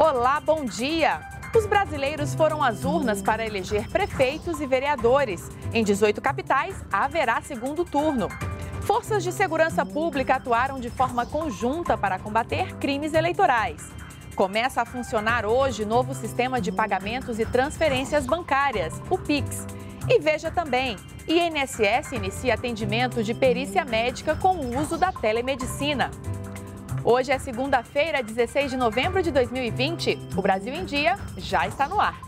Olá, bom dia! Os brasileiros foram às urnas para eleger prefeitos e vereadores. Em 18 capitais, haverá segundo turno. Forças de segurança pública atuaram de forma conjunta para combater crimes eleitorais. Começa a funcionar hoje novo sistema de pagamentos e transferências bancárias, o PIX. E veja também, INSS inicia atendimento de perícia médica com o uso da telemedicina. Hoje é segunda-feira, 16 de novembro de 2020. O Brasil em Dia já está no ar.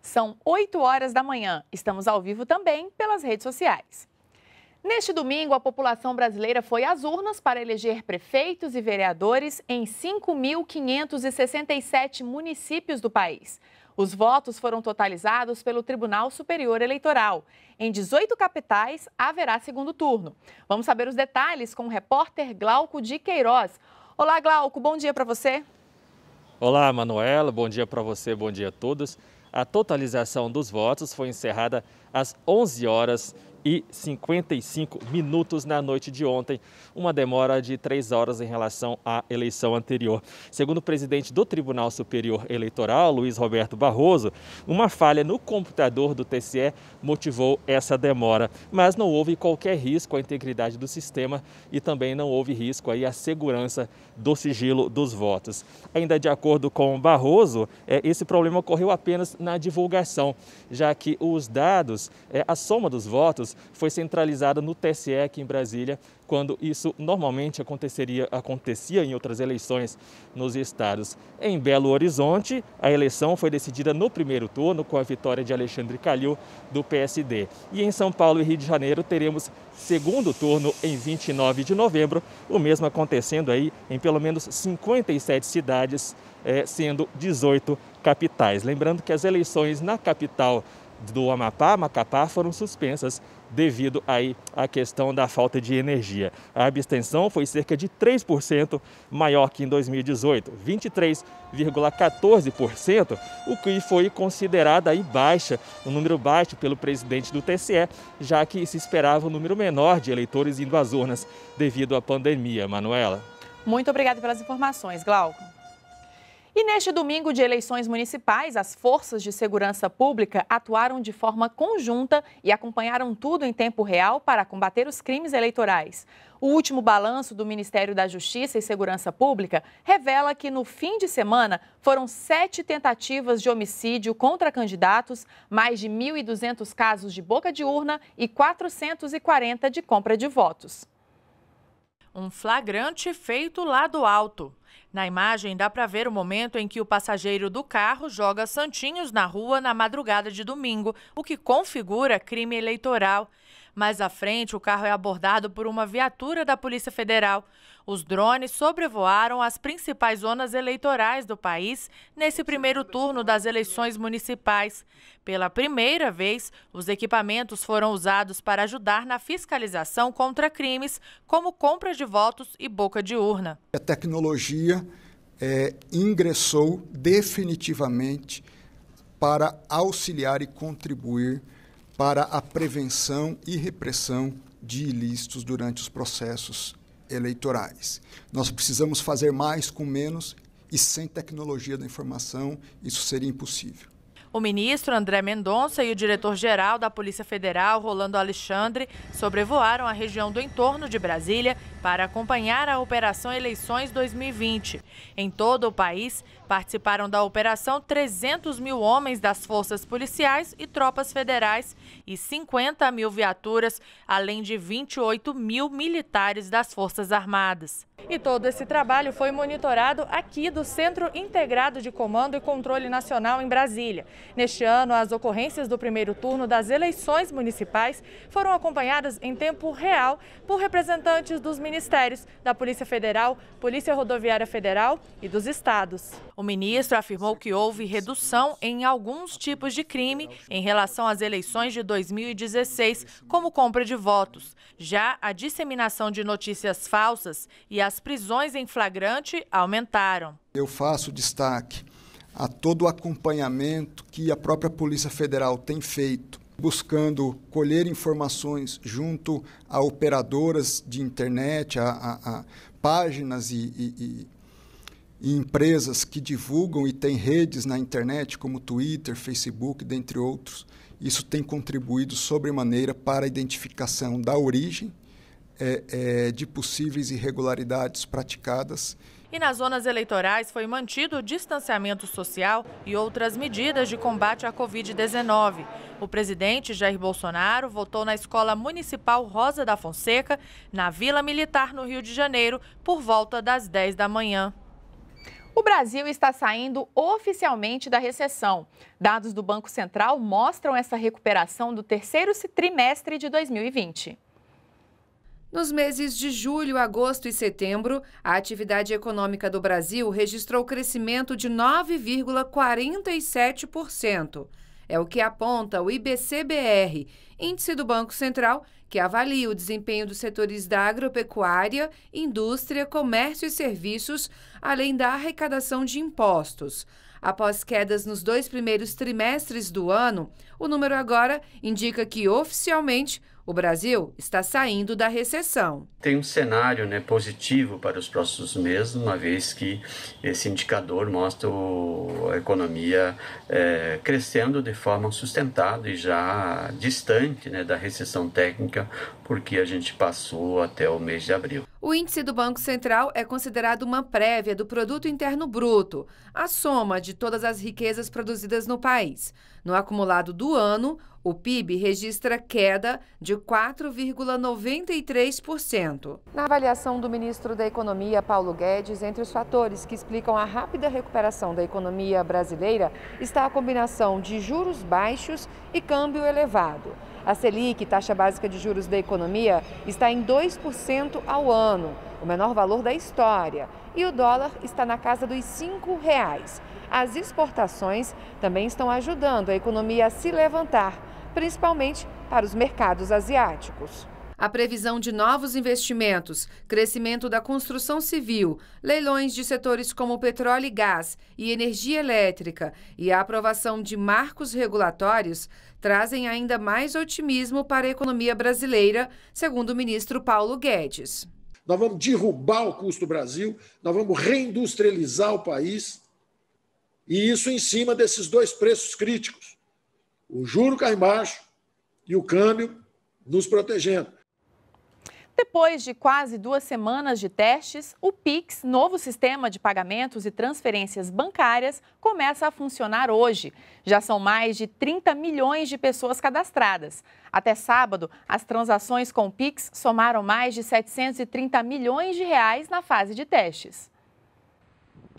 São 8 horas da manhã. Estamos ao vivo também pelas redes sociais. Neste domingo, a população brasileira foi às urnas para eleger prefeitos e vereadores em 5.567 municípios do país. Os votos foram totalizados pelo Tribunal Superior Eleitoral. Em 18 capitais, haverá segundo turno. Vamos saber os detalhes com o repórter Glauco de Queiroz. Olá, Glauco, bom dia para você. Olá, Manuela, bom dia para você, bom dia a todos. A totalização dos votos foi encerrada às 11 horas e 55 minutos na noite de ontem, uma demora de três horas em relação à eleição anterior. Segundo o presidente do Tribunal Superior Eleitoral, Luiz Roberto Barroso, uma falha no computador do TSE motivou essa demora, mas não houve qualquer risco à integridade do sistema e também não houve risco aí à segurança do sigilo dos votos. Ainda de acordo com Barroso, é, esse problema ocorreu apenas na divulgação, já que os dados, é, a soma dos votos, foi centralizada no TSE aqui em Brasília, quando isso normalmente aconteceria, acontecia em outras eleições nos estados. Em Belo Horizonte, a eleição foi decidida no primeiro turno com a vitória de Alexandre Calil do PSD. E em São Paulo e Rio de Janeiro teremos segundo turno em 29 de novembro, o mesmo acontecendo aí em pelo menos 57 cidades, eh, sendo 18 capitais. Lembrando que as eleições na capital do Amapá, Macapá foram suspensas devido aí à questão da falta de energia. A abstenção foi cerca de 3% maior que em 2018, 23,14%, o que foi considerada aí baixa, um número baixo pelo presidente do TSE, já que se esperava um número menor de eleitores indo às urnas devido à pandemia, Manuela. Muito obrigada pelas informações, Glauco. E neste domingo de eleições municipais, as forças de segurança pública atuaram de forma conjunta e acompanharam tudo em tempo real para combater os crimes eleitorais. O último balanço do Ministério da Justiça e Segurança Pública revela que no fim de semana foram sete tentativas de homicídio contra candidatos, mais de 1.200 casos de boca de urna e 440 de compra de votos. Um flagrante feito lá do alto. Na imagem dá para ver o momento em que o passageiro do carro joga santinhos na rua na madrugada de domingo, o que configura crime eleitoral. Mais à frente, o carro é abordado por uma viatura da Polícia Federal. Os drones sobrevoaram as principais zonas eleitorais do país nesse primeiro turno das eleições municipais. Pela primeira vez, os equipamentos foram usados para ajudar na fiscalização contra crimes como compra de votos e boca de urna. A tecnologia é, ingressou definitivamente para auxiliar e contribuir para a prevenção e repressão de ilícitos durante os processos eleitorais. Nós precisamos fazer mais com menos e sem tecnologia da informação, isso seria impossível. O ministro André Mendonça e o diretor-geral da Polícia Federal, Rolando Alexandre, sobrevoaram a região do entorno de Brasília para acompanhar a Operação Eleições 2020. Em todo o país, participaram da operação 300 mil homens das forças policiais e tropas federais e 50 mil viaturas, além de 28 mil militares das Forças Armadas. E todo esse trabalho foi monitorado aqui do Centro Integrado de Comando e Controle Nacional em Brasília. Neste ano, as ocorrências do primeiro turno das eleições municipais foram acompanhadas em tempo real por representantes dos ministérios da Polícia Federal, Polícia Rodoviária Federal e dos estados. O ministro afirmou que houve redução em alguns tipos de crime em relação às eleições de 2016, como compra de votos. Já a disseminação de notícias falsas e a as prisões em flagrante aumentaram. Eu faço destaque a todo o acompanhamento que a própria Polícia Federal tem feito, buscando colher informações junto a operadoras de internet, a, a, a páginas e, e, e empresas que divulgam e têm redes na internet, como Twitter, Facebook, dentre outros. Isso tem contribuído sobremaneira para a identificação da origem é, é, de possíveis irregularidades praticadas. E nas zonas eleitorais foi mantido o distanciamento social e outras medidas de combate à Covid-19. O presidente Jair Bolsonaro votou na Escola Municipal Rosa da Fonseca, na Vila Militar, no Rio de Janeiro, por volta das 10 da manhã. O Brasil está saindo oficialmente da recessão. Dados do Banco Central mostram essa recuperação do terceiro trimestre de 2020. Nos meses de julho, agosto e setembro, a atividade econômica do Brasil registrou crescimento de 9,47%. É o que aponta o IBCBR, índice do Banco Central, que avalia o desempenho dos setores da agropecuária, indústria, comércio e serviços, além da arrecadação de impostos. Após quedas nos dois primeiros trimestres do ano, o número agora indica que, oficialmente, o Brasil está saindo da recessão. Tem um cenário né, positivo para os próximos meses, uma vez que esse indicador mostra a economia é, crescendo de forma sustentada e já distante né, da recessão técnica, porque a gente passou até o mês de abril. O índice do Banco Central é considerado uma prévia do Produto Interno Bruto, a soma de todas as riquezas produzidas no país. No acumulado do ano, o PIB registra queda de 4,93%. Na avaliação do ministro da Economia, Paulo Guedes, entre os fatores que explicam a rápida recuperação da economia brasileira está a combinação de juros baixos e câmbio elevado. A Selic, taxa básica de juros da economia, está em 2% ao ano, o menor valor da história, e o dólar está na casa dos R$ reais. As exportações também estão ajudando a economia a se levantar, principalmente para os mercados asiáticos a previsão de novos investimentos, crescimento da construção civil, leilões de setores como petróleo e gás e energia elétrica e a aprovação de marcos regulatórios trazem ainda mais otimismo para a economia brasileira, segundo o ministro Paulo Guedes. Nós vamos derrubar o custo do Brasil, nós vamos reindustrializar o país, e isso em cima desses dois preços críticos. O juro cai embaixo e o câmbio nos protegendo. Depois de quase duas semanas de testes, o Pix, novo sistema de pagamentos e transferências bancárias, começa a funcionar hoje. Já são mais de 30 milhões de pessoas cadastradas. Até sábado, as transações com o Pix somaram mais de 730 milhões de reais na fase de testes.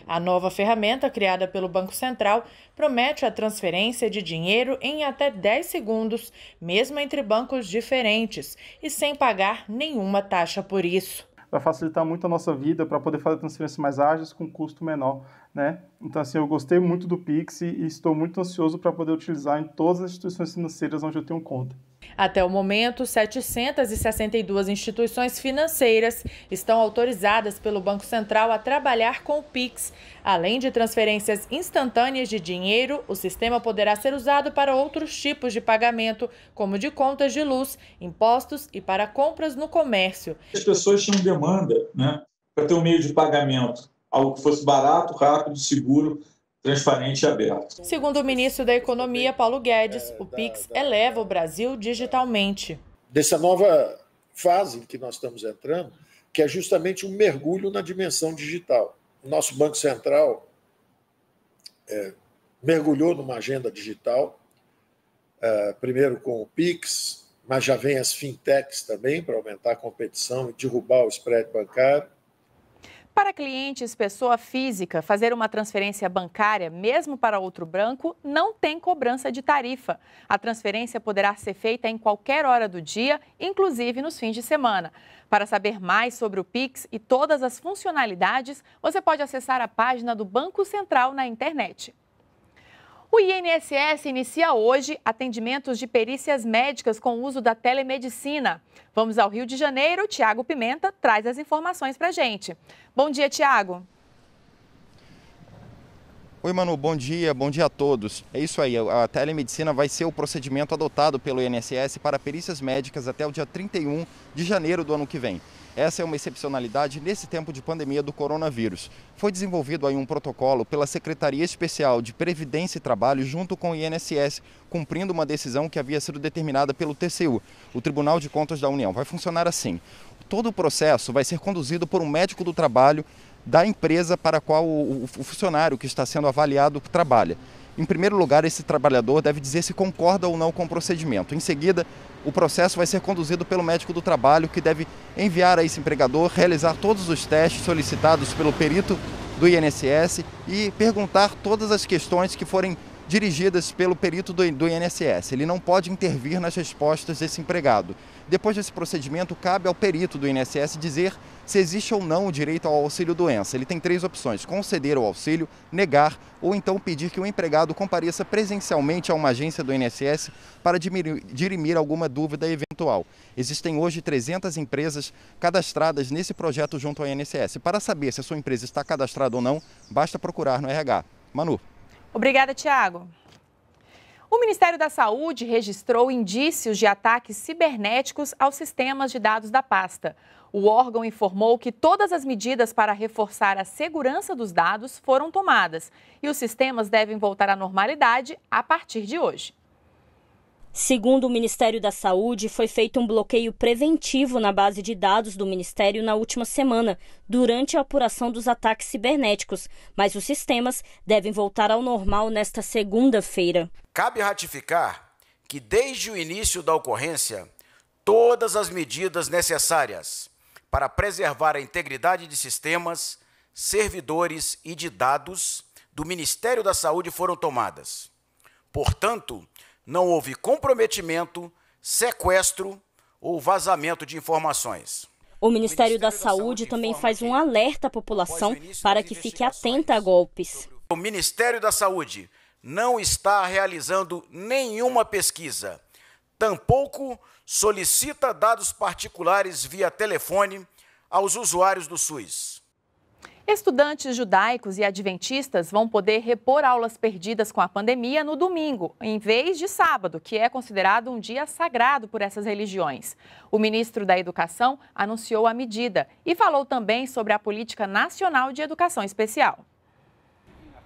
A nova ferramenta criada pelo Banco Central promete a transferência de dinheiro em até 10 segundos, mesmo entre bancos diferentes, e sem pagar nenhuma taxa por isso. Vai facilitar muito a nossa vida para poder fazer transferências mais ágeis com custo menor, né? Então, assim, eu gostei muito do Pix e estou muito ansioso para poder utilizar em todas as instituições financeiras onde eu tenho conta. Até o momento, 762 instituições financeiras estão autorizadas pelo Banco Central a trabalhar com o Pix. Além de transferências instantâneas de dinheiro, o sistema poderá ser usado para outros tipos de pagamento, como de contas de luz, impostos e para compras no comércio. As pessoas tinham demanda né, para ter um meio de pagamento, algo que fosse barato, rápido, seguro transparente e aberto. Segundo o ministro da Economia, Paulo Guedes, é, o PIX eleva o Brasil digitalmente. Dessa nova fase em que nós estamos entrando, que é justamente um mergulho na dimensão digital. O nosso Banco Central é, mergulhou numa agenda digital, é, primeiro com o PIX, mas já vem as fintechs também para aumentar a competição e derrubar o spread bancário. Para clientes, pessoa física, fazer uma transferência bancária, mesmo para outro banco, não tem cobrança de tarifa. A transferência poderá ser feita em qualquer hora do dia, inclusive nos fins de semana. Para saber mais sobre o Pix e todas as funcionalidades, você pode acessar a página do Banco Central na internet. O INSS inicia hoje atendimentos de perícias médicas com o uso da telemedicina. Vamos ao Rio de Janeiro. Tiago Pimenta traz as informações para gente. Bom dia, Tiago. Oi, Manu, bom dia, bom dia a todos. É isso aí, a telemedicina vai ser o procedimento adotado pelo INSS para perícias médicas até o dia 31 de janeiro do ano que vem. Essa é uma excepcionalidade nesse tempo de pandemia do coronavírus. Foi desenvolvido aí um protocolo pela Secretaria Especial de Previdência e Trabalho junto com o INSS, cumprindo uma decisão que havia sido determinada pelo TCU, o Tribunal de Contas da União. Vai funcionar assim. Todo o processo vai ser conduzido por um médico do trabalho da empresa para a qual o, funcionário que está sendo avaliado trabalha. Em primeiro lugar, esse trabalhador deve dizer se concorda ou não com o procedimento. Em seguida, o processo vai ser conduzido pelo médico do trabalho, que deve enviar a esse empregador, realizar todos os testes solicitados pelo perito do INSS e perguntar todas as questões que forem dirigidas pelo perito do, do INSS. Ele não pode intervir nas respostas desse empregado. Depois desse procedimento, cabe ao perito do INSS dizer se existe ou não o direito ao auxílio doença. Ele tem três opções: conceder o auxílio, negar ou então pedir que o empregado compareça presencialmente a uma agência do INSS para dirimir alguma dúvida eventual. Existem hoje 300 empresas cadastradas nesse projeto junto ao INSS. Para saber se a sua empresa está cadastrada ou não, basta procurar no RH. Manu. Obrigada, Tiago. O Ministério da Saúde registrou indícios de ataques cibernéticos aos sistemas de dados da pasta. O órgão informou que todas as medidas para reforçar a segurança dos dados foram tomadas e os sistemas devem voltar à normalidade a partir de hoje. Segundo o Ministério da Saúde, foi feito um bloqueio preventivo na base de dados do Ministério na última semana, durante a apuração dos ataques cibernéticos, mas os sistemas devem voltar ao normal nesta segunda-feira. Cabe ratificar que, desde o início da ocorrência, todas as medidas necessárias para preservar a integridade de sistemas, servidores e de dados do Ministério da Saúde foram tomadas. Portanto, não houve comprometimento, sequestro ou vazamento de informações. O Ministério, da, Saúde também faz um alerta à população para que fique atenta a golpes. O Ministério da Saúde não está realizando nenhuma pesquisa. Tampouco solicita dados particulares via telefone aos usuários do SUS. Estudantes judaicos e adventistas vão poder repor aulas perdidas com a pandemia no domingo, em vez de sábado, que é considerado um dia sagrado por essas religiões. O ministro da Educação anunciou a medida e falou também sobre a Política Nacional de Educação Especial.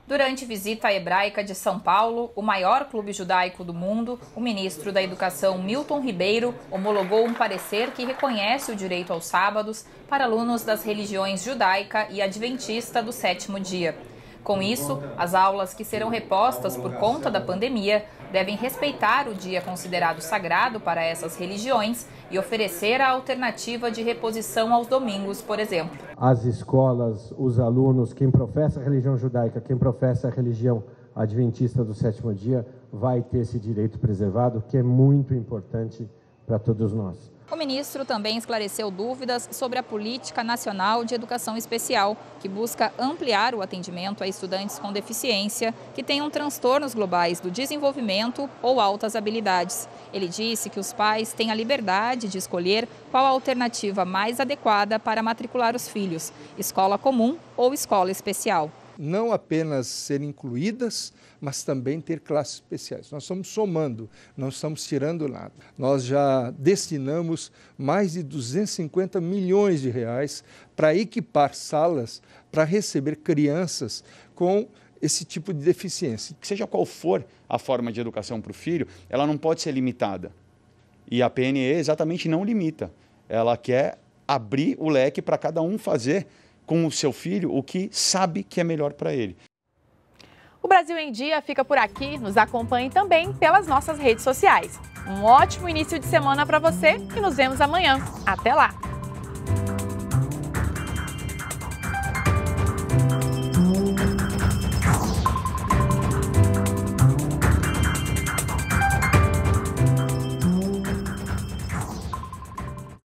Durante visita Hebraica de São Paulo, o maior clube judaico do mundo, o ministro da Educação Milton Ribeiro homologou um parecer que reconhece o direito aos sábados para alunos das religiões judaica e adventista do sétimo dia. Com isso, as aulas que serão repostas por conta da pandemia devem respeitar o dia considerado sagrado para essas religiões e oferecer a alternativa de reposição aos domingos, por exemplo. As escolas, os alunos, quem professa a religião judaica, quem professa a religião adventista do sétimo dia, vai ter esse direito preservado, que é muito importante para todos nós. O ministro também esclareceu dúvidas sobre a Política Nacional de Educação Especial, que busca ampliar o atendimento a estudantes com deficiência que tenham transtornos globais do desenvolvimento ou altas habilidades. Ele disse que os pais têm a liberdade de escolher qual a alternativa mais adequada para matricular os filhos, escola comum ou escola especial não apenas serem incluídas, mas também ter classes especiais. Nós estamos somando, não estamos tirando nada. Nós já destinamos mais de 250 milhões de reais para equipar salas para receber crianças com esse tipo de deficiência. Seja qual for a forma de educação para o filho, ela não pode ser limitada. E a PNE exatamente não limita. Ela quer abrir o leque para cada um fazer com o seu filho o que sabe que é melhor para ele. O Brasil em Dia fica por aqui. Nos acompanhe também pelas nossas redes sociais. Um ótimo início de semana para você e nos vemos amanhã. Até lá!